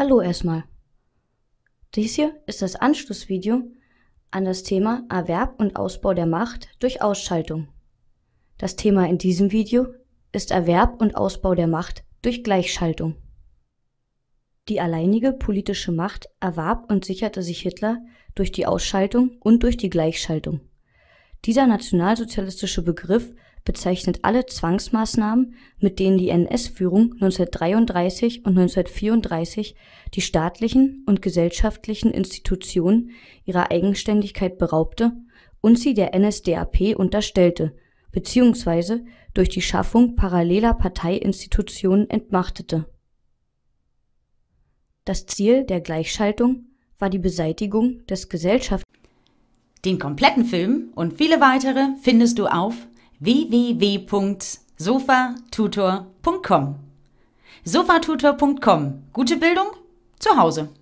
Hallo erstmal. Dies hier ist das Anschlussvideo an das Thema Erwerb und Ausbau der Macht durch Ausschaltung. Das Thema in diesem Video ist Erwerb und Ausbau der Macht durch Gleichschaltung. Die alleinige politische Macht erwarb und sicherte sich Hitler durch die Ausschaltung und durch die Gleichschaltung. Dieser nationalsozialistische Begriff bezeichnet alle Zwangsmaßnahmen, mit denen die NS-Führung 1933 und 1934 die staatlichen und gesellschaftlichen Institutionen ihrer Eigenständigkeit beraubte und sie der NSDAP unterstellte beziehungsweise durch die Schaffung paralleler Parteiinstitutionen entmachtete. Das Ziel der Gleichschaltung war die Beseitigung des Gesellschaft. Den kompletten Film und viele weitere findest du auf www.sofatutor.com. Sofatutor.com. Gute Bildung zu Hause.